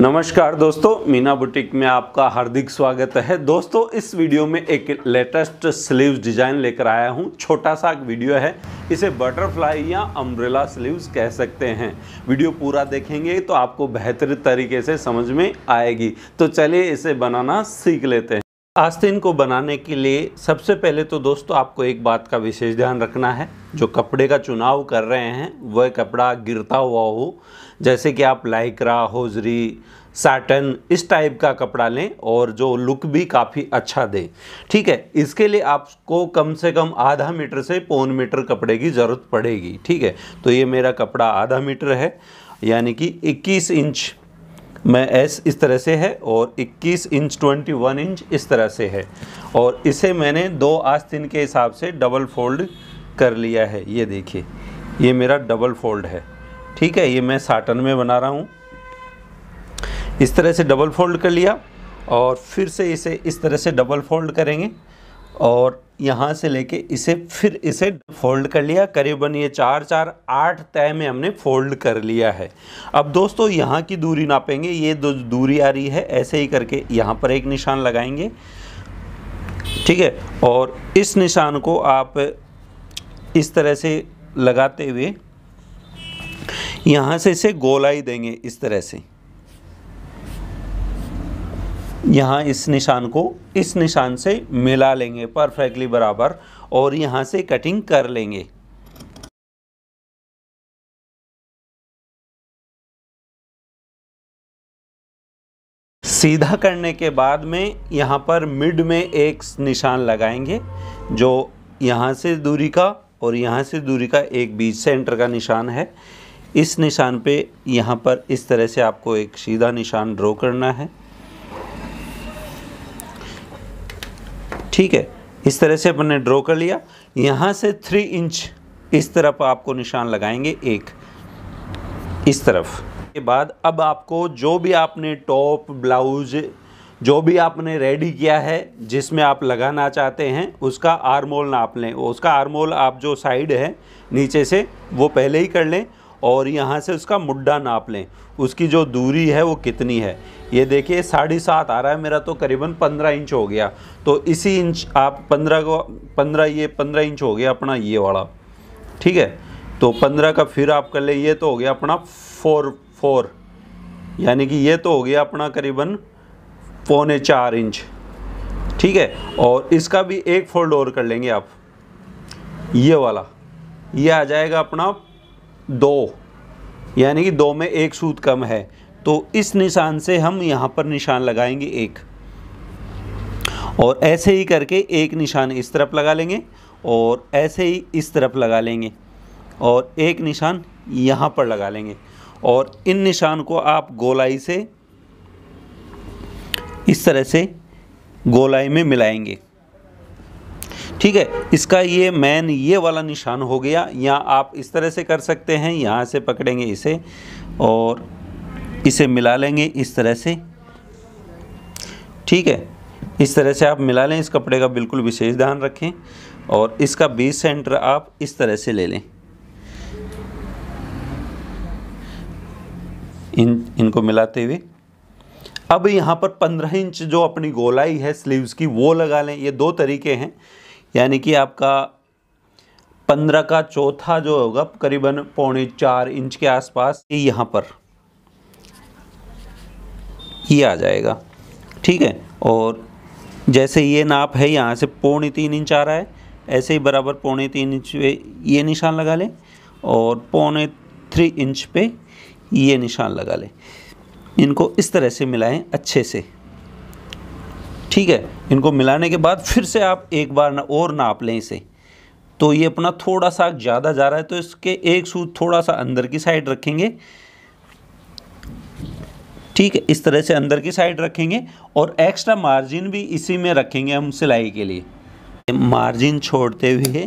नमस्कार दोस्तों मीना बुटीक में आपका हार्दिक स्वागत है दोस्तों इस वीडियो में एक लेटेस्ट स्लीव्स डिज़ाइन लेकर आया हूँ छोटा सा वीडियो है इसे बटरफ्लाई या अम्ब्रेला स्लीव्स कह सकते हैं वीडियो पूरा देखेंगे तो आपको बेहतर तरीके से समझ में आएगी तो चलिए इसे बनाना सीख लेते हैं आस्तीन को बनाने के लिए सबसे पहले तो दोस्तों आपको एक बात का विशेष ध्यान रखना है जो कपड़े का चुनाव कर रहे हैं वह कपड़ा गिरता हुआ हो जैसे कि आप लाइकरा होजरी साटन इस टाइप का कपड़ा लें और जो लुक भी काफ़ी अच्छा दें ठीक है इसके लिए आपको कम से कम आधा मीटर से पौन मीटर कपड़े की ज़रूरत पड़ेगी ठीक है तो ये मेरा कपड़ा आधा मीटर है यानी कि 21 इंच मैं एस इस तरह से है और 21 इंच 21 इंच इस तरह से है और इसे मैंने दो आस्तीन के हिसाब से डबल फोल्ड कर लिया है ये देखिए ये मेरा डबल फोल्ड है ठीक है ये मैं साटन में बना रहा हूँ इस तरह से डबल फोल्ड कर लिया और फिर से इसे इस तरह से डबल फोल्ड करेंगे और यहाँ से लेके इसे फिर इसे फोल्ड कर लिया करीबन ये चार चार आठ तय में हमने फोल्ड कर लिया है अब दोस्तों यहाँ की दूरी नापेंगे ये दो दूरी आ रही है ऐसे ही करके यहाँ पर एक निशान लगाएंगे ठीक है और इस निशान को आप इस तरह से लगाते हुए यहाँ से इसे गोलाई देंगे इस तरह से यहाँ इस निशान को इस निशान से मिला लेंगे परफेक्टली बराबर और यहाँ से कटिंग कर लेंगे सीधा करने के बाद में यहाँ पर मिड में एक निशान लगाएंगे जो यहाँ से दूरी का और यहाँ से दूरी का एक बीच सेंटर का निशान है इस निशान पे यहाँ पर इस तरह से आपको एक सीधा निशान ड्रॉ करना है ठीक है इस तरह से अपन ने ड्रॉ कर लिया यहाँ से थ्री इंच इस तरफ आपको निशान लगाएंगे एक इस तरफ के बाद अब आपको जो भी आपने टॉप ब्लाउज जो भी आपने रेडी किया है जिसमें आप लगाना चाहते हैं उसका आर्मोल नाप लें उसका आर्मोल आप जो साइड है नीचे से वो पहले ही कर लें और यहाँ से उसका मुड्ढा नाप लें उसकी जो दूरी है वो कितनी है ये देखिए साढ़े सात आ रहा है मेरा तो करीबन पंद्रह इंच हो गया तो इसी इंच आप पंद्रह को पंद्रह ये पंद्रह इंच हो गया अपना ये वाला ठीक है तो पंद्रह का फिर आप कर लें ये तो हो गया अपना फोर फोर यानी कि ये तो हो गया अपना करीबन पौने चार इंच ठीक है और इसका भी एक फोल्ड और कर लेंगे आप ये वाला ये आ जाएगा अपना दो यानी कि दो में एक सूद कम है तो इस निशान से हम यहाँ पर निशान लगाएंगे एक और ऐसे ही करके एक निशान इस तरफ लगा लेंगे और ऐसे ही इस तरफ लगा लेंगे और एक निशान यहाँ पर लगा लेंगे और इन निशान को आप गोलाई से इस तरह से गोलाई में मिलाएंगे ठीक है इसका ये मैन ये वाला निशान हो गया या आप इस तरह से कर सकते हैं यहाँ से पकड़ेंगे इसे और इसे मिला लेंगे इस तरह से ठीक है इस तरह से आप मिला लें इस कपड़े का बिल्कुल विशेष ध्यान रखें और इसका बीस सेंटर आप इस तरह से ले लें इन इनको मिलाते हुए अब यहाँ पर पंद्रह इंच जो अपनी गोलाई है स्लीव्स की वो लगा लें ये दो तरीके हैं यानी कि आपका पंद्रह का चौथा जो होगा करीबन पौने चार इंच के आसपास ये यहाँ पर ये आ जाएगा ठीक है और जैसे ये नाप है यहाँ से पौने तीन इंच आ रहा है ऐसे ही बराबर पौने तीन इंच पे ये निशान लगा लें और पौने थ्री इंच पे ये निशान लगा लें इनको इस तरह से मिलाएं अच्छे से ठीक है इनको मिलाने के बाद फिर से आप एक बार ना और नाप लें इसे तो ये अपना थोड़ा सा ज़्यादा जा रहा है तो इसके एक सूत थोड़ा सा अंदर की साइड रखेंगे ठीक है इस तरह से अंदर की साइड रखेंगे और एक्स्ट्रा मार्जिन भी इसी में रखेंगे हम सिलाई के लिए मार्जिन छोड़ते हुए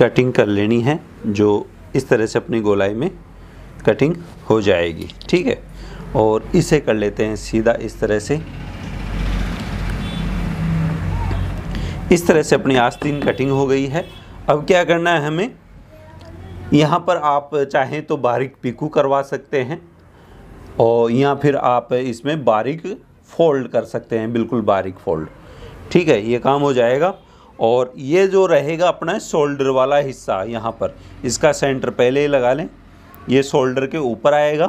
कटिंग कर लेनी है जो इस तरह से अपनी गोलाई में कटिंग हो जाएगी ठीक है और इसे कर लेते हैं सीधा इस तरह से इस तरह से अपनी आस्तीन कटिंग हो गई है अब क्या करना है हमें यहाँ पर आप चाहें तो बारीक पिकू करवा सकते हैं और या फिर आप इसमें बारीक फोल्ड कर सकते हैं बिल्कुल बारीक फोल्ड ठीक है ये काम हो जाएगा और ये जो रहेगा अपना शोल्डर वाला हिस्सा यहाँ पर इसका सेंटर पहले ही लगा लें ये शोल्डर के ऊपर आएगा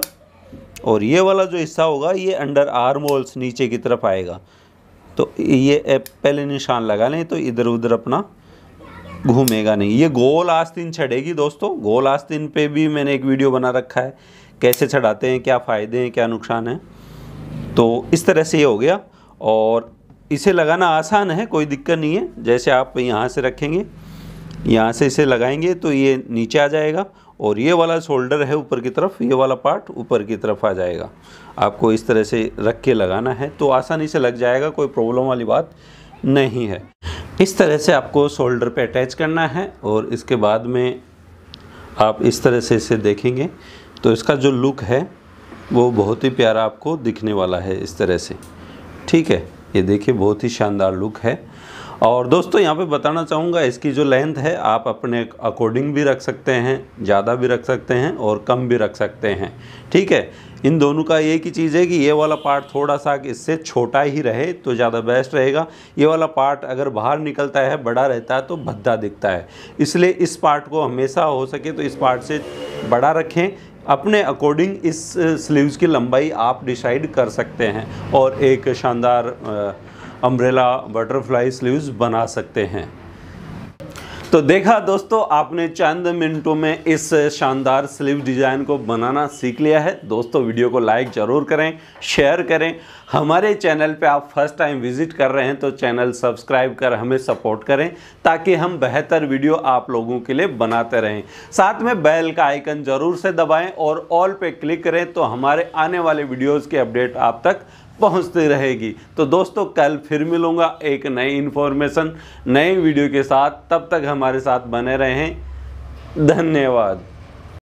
और ये वाला जो हिस्सा होगा ये अंडर आर्म होल्स नीचे की तरफ आएगा तो ये पहले निशान लगा लें तो इधर उधर अपना घूमेगा नहीं ये गोल आस्तीन चढ़ेगी दोस्तों गोल आस्तीन पे भी मैंने एक वीडियो बना रखा है कैसे चढ़ाते हैं क्या फ़ायदे हैं क्या नुकसान है तो इस तरह से ये हो गया और इसे लगाना आसान है कोई दिक्कत नहीं है जैसे आप यहाँ से रखेंगे यहाँ से इसे लगाएंगे तो ये नीचे आ जाएगा और ये वाला शोल्डर है ऊपर की तरफ ये वाला पार्ट ऊपर की तरफ आ जाएगा आपको इस तरह से रख के लगाना है तो आसानी से लग जाएगा कोई प्रॉब्लम वाली बात नहीं है इस तरह से आपको शोल्डर पे अटैच करना है और इसके बाद में आप इस तरह से इसे देखेंगे तो इसका जो लुक है वो बहुत ही प्यारा आपको दिखने वाला है इस तरह से ठीक है ये देखिए बहुत ही शानदार लुक है और दोस्तों यहाँ पे बताना चाहूँगा इसकी जो लेंथ है आप अपने अकॉर्डिंग भी रख सकते हैं ज़्यादा भी रख सकते हैं और कम भी रख सकते हैं ठीक है इन दोनों का एक ही चीज़ है कि ये वाला पार्ट थोड़ा सा इससे छोटा ही रहे तो ज़्यादा बेस्ट रहेगा ये वाला पार्ट अगर बाहर निकलता है बड़ा रहता है तो भद्दा दिखता है इसलिए इस पार्ट को हमेशा हो सके तो इस पार्ट से बड़ा रखें अपने अकॉर्डिंग इस स्लीव्स की लंबाई आप डिसाइड कर सकते हैं और एक शानदार अम्ब्रेला बटरफ्लाई स्लीव्स बना सकते हैं तो देखा दोस्तों आपने चंद मिनटों में इस शानदार स्लीव डिज़ाइन को बनाना सीख लिया है दोस्तों वीडियो को लाइक ज़रूर करें शेयर करें हमारे चैनल पे आप फर्स्ट टाइम विजिट कर रहे हैं तो चैनल सब्सक्राइब कर हमें सपोर्ट करें ताकि हम बेहतर वीडियो आप लोगों के लिए बनाते रहें साथ में बेल का आइकन ज़रूर से दबाएँ और ऑल पर क्लिक करें तो हमारे आने वाले वीडियोज़ के अपडेट आप तक पहुंचती रहेगी तो दोस्तों कल फिर मिलूंगा एक नई इन्फॉर्मेशन नए वीडियो के साथ तब तक हमारे साथ बने रहें धन्यवाद